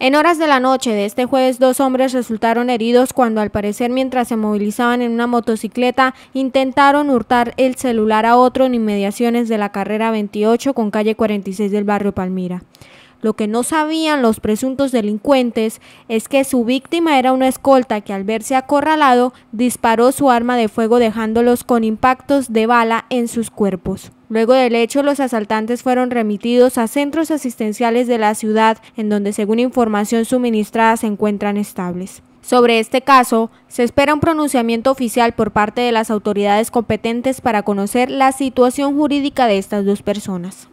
En horas de la noche de este jueves, dos hombres resultaron heridos cuando al parecer mientras se movilizaban en una motocicleta intentaron hurtar el celular a otro en inmediaciones de la carrera 28 con calle 46 del barrio Palmira. Lo que no sabían los presuntos delincuentes es que su víctima era una escolta que al verse acorralado disparó su arma de fuego dejándolos con impactos de bala en sus cuerpos. Luego del hecho, los asaltantes fueron remitidos a centros asistenciales de la ciudad, en donde según información suministrada se encuentran estables. Sobre este caso, se espera un pronunciamiento oficial por parte de las autoridades competentes para conocer la situación jurídica de estas dos personas.